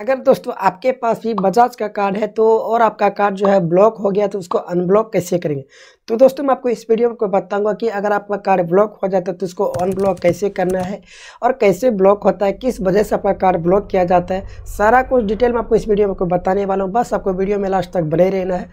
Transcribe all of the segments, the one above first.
अगर दोस्तों आपके पास भी बजाज का कार्ड है तो और आपका कार्ड जो है ब्लॉक हो गया तो उसको अनब्लॉक कैसे करेंगे तो दोस्तों मैं आपको इस वीडियो में बताऊंगा कि अगर आपका कार्ड ब्लॉक हो जाता है तो उसको अनब्लॉक कैसे करना है और कैसे ब्लॉक होता है किस वजह से आपका कार्ड ब्लॉक किया जाता है सारा कुछ डिटेल में आपको इस वीडियो में बताने वाला हूँ बस आपको वीडियो में लास्ट तक बने रहना है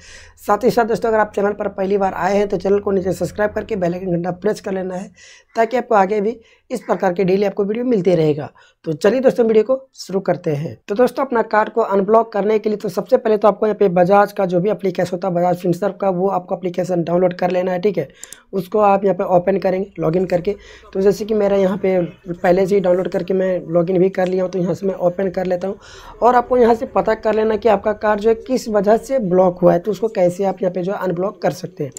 साथ ही साथ दोस्तों अगर आप चैनल पर पहली बार आए हैं तो चैनल को नीचे सब्सक्राइब करके बेलाइकन घंटा प्रेस कर लेना है ताकि आपको आगे भी इस प्रकार के डेली आपको वीडियो मिलते रहेगा तो चलिए दोस्तों वीडियो को शुरू करते हैं तो दोस्तों अपना कार्ड को अनब्लॉक करने के लिए तो सबसे पहले तो आपको यहाँ पे बजाज का जो भी एप्लीकेशन होता है बजाज फिंसर का वो आपको एप्लीकेशन डाउन डाउनलोड कर लेना है ठीक है उसको आप यहाँ पे ओपन करेंगे लॉगिन करके तो जैसे कि मेरा यहाँ पे पहले से ही डाउनलोड करके मैं लॉगिन भी कर लिया हूँ तो यहाँ से मैं ओपन कर लेता हूँ और आपको यहाँ से पता कर लेना कि आपका कार्ड जो है किस वजह से ब्लॉक हुआ है तो उसको कैसे आप यहाँ पर जो अनब्लॉक कर सकते हैं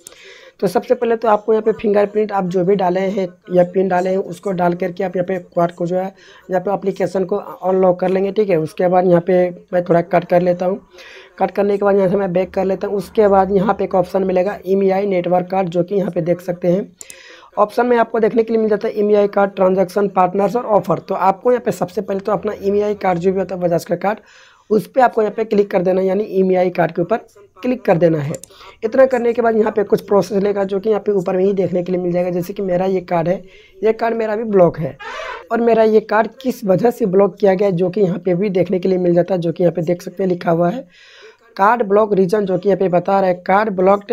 तो सबसे पहले तो आपको यहाँ पे फिंगरप्रिंट आप जो भी डाले हैं या पिन डाले हैं उसको डाल करके आप यहाँ पे क्वार को जो है यहाँ पे अप्लीकेशन को अनलॉक कर लेंगे ठीक है उसके बाद यहाँ पे मैं थोड़ा कट कर लेता हूँ कट करने के बाद यहाँ से मैं बैक कर लेता हूँ उसके बाद यहाँ पे एक ऑप्शन मिलेगा ई नेटवर्क कार्ड जो कि यहाँ पर देख सकते हैं ऑप्शन में आपको देखने के लिए मिल जाता है ई कार्ड ट्रांजेक्शन पार्टनर्स और ऑफर तो आपको यहाँ पर सबसे पहले तो अपना ई e कार्ड e जो भी होता है बजाज का कार्ड उस पर आपको यहाँ पे क्लिक कर देना यानी ई e कार्ड के ऊपर क्लिक कर देना है इतना करने के बाद यहाँ पे कुछ प्रोसेस लेगा जो कि यहाँ पे ऊपर में ही देखने के लिए मिल जाएगा जैसे कि मेरा ये कार्ड है ये कार्ड मेरा भी ब्लॉक है और मेरा ये कार्ड किस वजह से ब्लॉक किया गया जो कि यहाँ पे भी देखने के लिए मिल जाता है जो कि यहाँ पे देख सकते हैं लिखा हुआ है कार्ड ब्लॉक रीजन जो कि यहाँ पे बता रहा है card blocked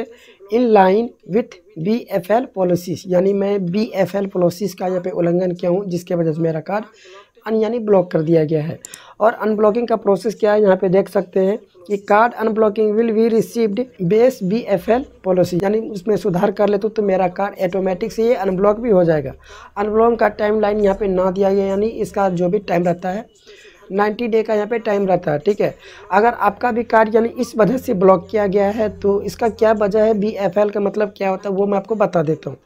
in line with B F L policies यानी मैं बी एफ एल पॉलिसीज का यहाँ पे उल्लंघन किया हूँ जिसके वजह से मेरा कार्ड अन यानी ब्लॉक कर दिया गया है और अनब्लॉकिंग का प्रोसेस क्या है यहाँ पे देख सकते हैं कि card unblocking will be received base B F L policy यानी उसमें सुधार कर लेते तो, तो मेरा कार्ड ऑटोमेटिक से ये अनब्लॉक भी हो जाएगा अनब्लॉक का टाइम लाइन यहाँ पर ना दिया गया यानी इसका जो भी टाइम रहता है 90 डे का यहाँ पे टाइम रहता है ठीक है अगर आपका भी कार्ड यानी इस वजह से ब्लॉक किया गया है तो इसका क्या वजह है बी एफ एल का मतलब क्या होता है वो मैं आपको बता देता हूँ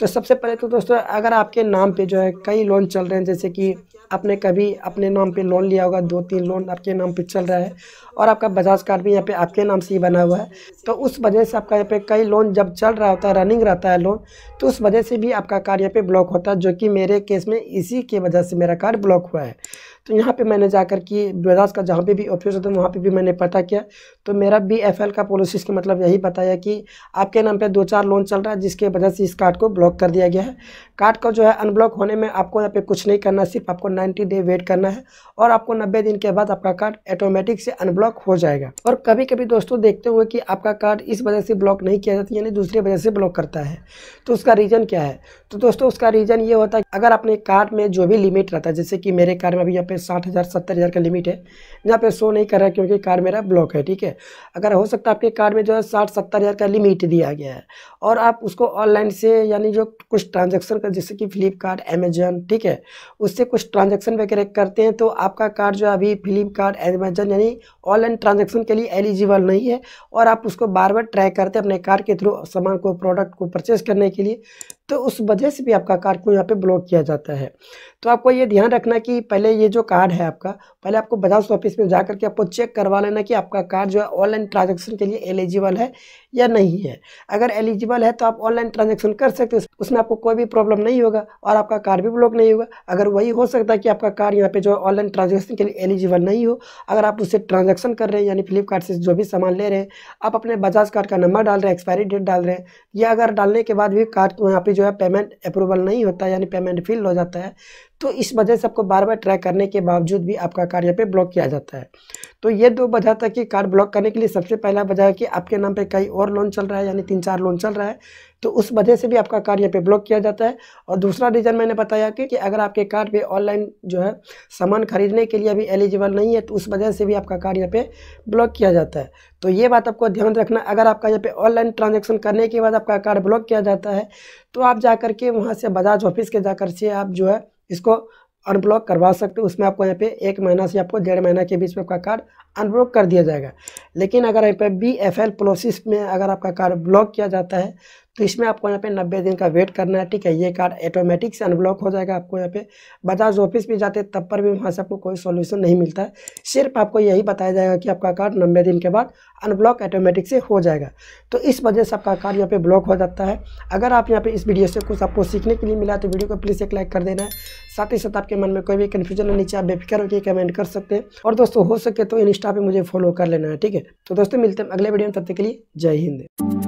तो सबसे पहले तो दोस्तों अगर आपके नाम पे जो है कई लोन चल रहे हैं जैसे कि आपने कभी अपने नाम पे लोन लिया होगा दो तीन लोन आपके नाम पे चल रहा है और आपका बजाज कार्ड भी यहाँ पे आपके नाम से ही बना हुआ है तो उस वजह से आपका यहाँ पे कई लोन जब चल रहा होता है रनिंग रहता है लोन तो उस वजह से भी आपका कार्ड यहाँ पे ब्लॉक होता है जो कि मेरे केस में इसी के वजह से मेरा कार्ड ब्लॉक हुआ है तो यहाँ पर मैंने जाकर के ब्यास का जहाँ पे भी ऑफिस होता है वहाँ पे भी मैंने पता किया तो मेरा बी एफ एल का पॉलिसीज का मतलब यही बताया कि आपके नाम पे दो चार लोन चल रहा है जिसके वजह से इस कार्ड को ब्लॉक कर दिया गया है कार्ड का जो है अनब्लॉक होने में आपको यहाँ पे कुछ नहीं करना सिर्फ आपको नाइन्टी डे वेट करना है और आपको नब्बे दिन के बाद आपका कार्ड ऑटोमेटिक से अनब्लॉक हो जाएगा और कभी कभी दोस्तों देखते हुए कि आपका कार्ड इस वजह से ब्लॉक नहीं किया जाता यानी दूसरी वजह से ब्लॉक करता है तो उसका रीज़न क्या है तो दोस्तों उसका रीज़न ये होता है अगर अपने कार्ड में जो भी लिमिट रहता है जैसे कि मेरे कार्ड में अभी यहाँ पे साठ हज़ार सत्तर हज़ार का लिमिट है यहाँ पे शो नहीं कर रहा है क्योंकि कार्ड मेरा ब्लॉक है ठीक है अगर हो सकता है आपके कार्ड में जो है साठ सत्तर हज़ार का लिमिट दिया गया है और आप उसको ऑनलाइन से यानी जो कुछ ट्रांजेक्शन कर जैसे कि फ्लिपकार्ट अमेजन ठीक है उससे कुछ ट्रांजेक्शन वगैरह करते हैं तो आपका कार्ड जो है अभी फ्लिपकार्ट अमेजन यानी ऑनलाइन ट्रांजेक्शन के लिए एलिजिबल नहीं है और आप उसको बार बार ट्राई करते हैं अपने कार्ड के थ्रू सामान को प्रोडक्ट को परचेज करने के लिए तो उस वजह से भी आपका कार्ड को यहाँ पर ब्लॉक किया जाता है तो आपको ये ध्यान रखना कि पहले ये जो कार्ड है आपका पहले आपको बजाज ऑफिस में जा करके आपको चेक करवा लेना कि आपका कार्ड जो है ऑनलाइन ट्रांजेक्शन के लिए एलिजिबल है या नहीं है अगर एलिजिबल है तो आप ऑनलाइन ट्रांजेक्शन कर सकते हो उसमें आपको कोई भी प्रॉब्लम नहीं होगा और आपका कार्ड भी ब्लॉक नहीं होगा अगर वही हो सकता है कि आपका कार्ड यहाँ पर जो ऑनलाइन ट्रांजेक्शन के लिए एलिजिबल नहीं हो अगर आप उससे ट्रांजेक्शन कर रहे हैं यानी फ्लिपकार्ट से जो भी सामान ले रहे हैं आप अपने बजाज कार्ड का नंबर डाल रहे हैं एक्सपायरी डेट डाल रहे हैं या अगर डालने के बाद भी कार्ड यहाँ पर जो है पेमेंट अप्रूवल नहीं होता यानी पेमेंट फिल हो जाता है तो इस वजह से आपको बार बार ट्राई करने के बावजूद भी आपका कार्ड यहाँ पे ब्लॉक किया जाता है तो ये दो वजह था कि कार्ड ब्लॉक करने के लिए सबसे पहला वजह है कि आपके नाम पे कई और लोन चल रहा है यानी तीन चार लोन चल रहा है तो उस वजह से भी आपका कार्ड यहाँ पे ब्लॉक किया जाता है और दूसरा रीज़न मैंने बताया कि, कि अगर आपके कार्ड पर ऑनलाइन जो है सामान खरीदने के लिए अभी एलिजिबल नहीं है तो उस वजह से भी आपका कार्ड यहाँ पे ब्लॉक किया जाता है तो ये बात आपको ध्यान रखना अगर आपका यहाँ पे ऑनलाइन ट्रांजेक्शन करने के बाद आपका कार्ड ब्लॉक किया जाता है तो आप जा के वहाँ से बजाज ऑफिस के जा से आप जो है इसको अनब्लॉक करवा सकते हो उसमें आपको यहाँ पे एक महीना से आपको डेढ़ महीना के बीच में आपका कार्ड अनब्लॉक कर दिया जाएगा लेकिन अगर यहाँ पे बी एफ एल प्रोसेस में अगर आपका कार्ड ब्लॉक किया जाता है तो इसमें आपको यहाँ पे नब्बे दिन का वेट करना है ठीक है ये कार्ड ऑटोमेटिक से अनब्लॉक हो जाएगा आपको यहाँ पे बजाज ऑफिस भी जाते तब पर भी वहाँ से आपको कोई सोल्यूशन नहीं मिलता है सिर्फ आपको यही बताया जाएगा कि आपका कार्ड नब्बे दिन के बाद अनब्लॉक ऑटोमेटिक से हो जाएगा तो इस वजह से आपका कार्ड यहाँ पे ब्लॉक हो जाता है अगर आप यहाँ पे इस वीडियो से कुछ आपको सीखने के लिए मिला तो वीडियो को प्लीज़ एक लाइक कर देना है साथ ही साथ आपके मन में कोई भी कन्फ्यूजन हो नीचे आप बेफिक्र होकर कमेंट कर सकते हैं और दोस्तों हो सके तो इंस्टा पर मुझे फॉलो कर लेना है ठीक है तो दोस्तों मिलते हैं अगले वीडियो में तब तक के लिए जय हिंद